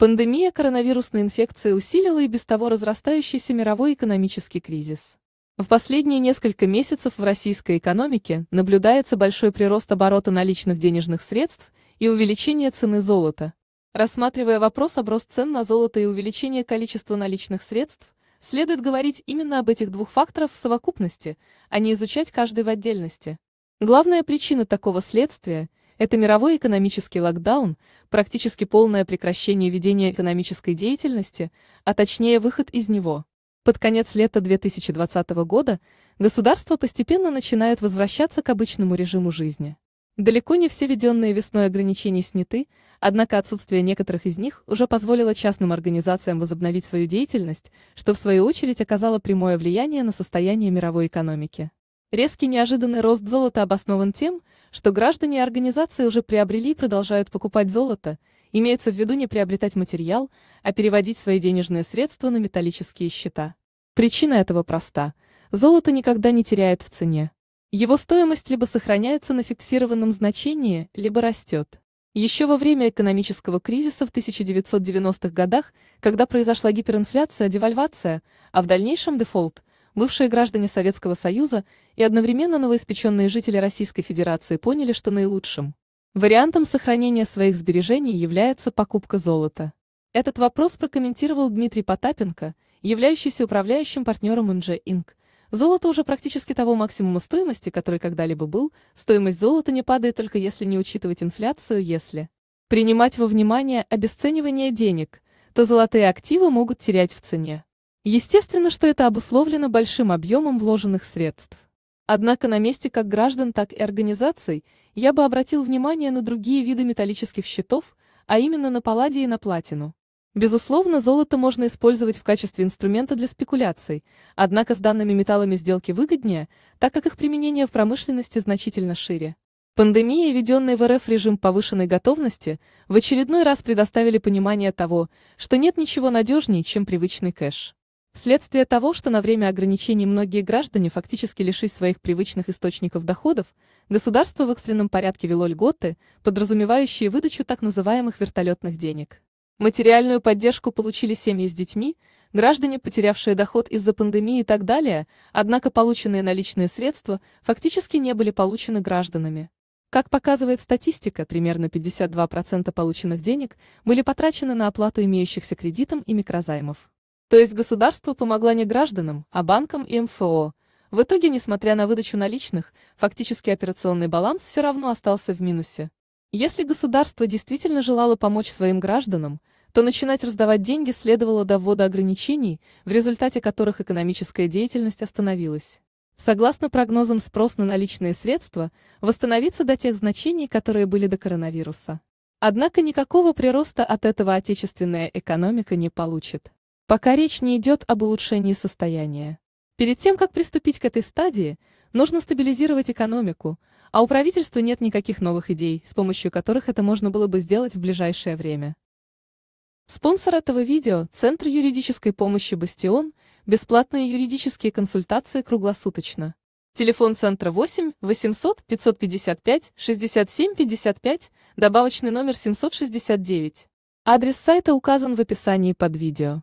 Пандемия коронавирусной инфекции усилила и без того разрастающийся мировой экономический кризис. В последние несколько месяцев в российской экономике наблюдается большой прирост оборота наличных денежных средств и увеличение цены золота. Рассматривая вопрос об рост цен на золото и увеличение количества наличных средств, следует говорить именно об этих двух факторах в совокупности, а не изучать каждый в отдельности. Главная причина такого следствия – это мировой экономический локдаун, практически полное прекращение ведения экономической деятельности, а точнее выход из него. Под конец лета 2020 года государства постепенно начинают возвращаться к обычному режиму жизни. Далеко не все введенные весной ограничения сняты, однако отсутствие некоторых из них уже позволило частным организациям возобновить свою деятельность, что в свою очередь оказало прямое влияние на состояние мировой экономики. Резкий неожиданный рост золота обоснован тем, что граждане и организации уже приобрели и продолжают покупать золото, имеется в виду не приобретать материал, а переводить свои денежные средства на металлические счета. Причина этого проста. Золото никогда не теряет в цене. Его стоимость либо сохраняется на фиксированном значении, либо растет. Еще во время экономического кризиса в 1990-х годах, когда произошла гиперинфляция, девальвация, а в дальнейшем дефолт – бывшие граждане Советского Союза и одновременно новоиспеченные жители Российской Федерации поняли, что наилучшим вариантом сохранения своих сбережений является покупка золота. Этот вопрос прокомментировал Дмитрий Потапенко, являющийся управляющим партнером МЖ «Инк». Золото уже практически того максимума стоимости, который когда-либо был, стоимость золота не падает только если не учитывать инфляцию, если принимать во внимание обесценивание денег, то золотые активы могут терять в цене. Естественно, что это обусловлено большим объемом вложенных средств. Однако на месте как граждан, так и организаций я бы обратил внимание на другие виды металлических счетов, а именно на палладий и на платину. Безусловно, золото можно использовать в качестве инструмента для спекуляций, однако с данными металлами сделки выгоднее, так как их применение в промышленности значительно шире. Пандемия и введенный в РФ режим повышенной готовности в очередной раз предоставили понимание того, что нет ничего надежнее, чем привычный кэш. Вследствие того, что на время ограничений многие граждане фактически лишились своих привычных источников доходов, государство в экстренном порядке вело льготы, подразумевающие выдачу так называемых вертолетных денег. Материальную поддержку получили семьи с детьми, граждане, потерявшие доход из-за пандемии и так далее, однако полученные наличные средства фактически не были получены гражданами. Как показывает статистика, примерно 52% полученных денег были потрачены на оплату имеющихся кредитом и микрозаймов. То есть государство помогло не гражданам, а банкам и МФО. В итоге, несмотря на выдачу наличных, фактически операционный баланс все равно остался в минусе. Если государство действительно желало помочь своим гражданам, то начинать раздавать деньги следовало до ввода ограничений, в результате которых экономическая деятельность остановилась. Согласно прогнозам, спрос на наличные средства восстановится до тех значений, которые были до коронавируса. Однако никакого прироста от этого отечественная экономика не получит пока речь не идет об улучшении состояния. Перед тем, как приступить к этой стадии, нужно стабилизировать экономику, а у правительства нет никаких новых идей, с помощью которых это можно было бы сделать в ближайшее время. Спонсор этого видео – Центр юридической помощи «Бастион», бесплатные юридические консультации круглосуточно. Телефон центра 8 800 555 67 55, добавочный номер 769. Адрес сайта указан в описании под видео.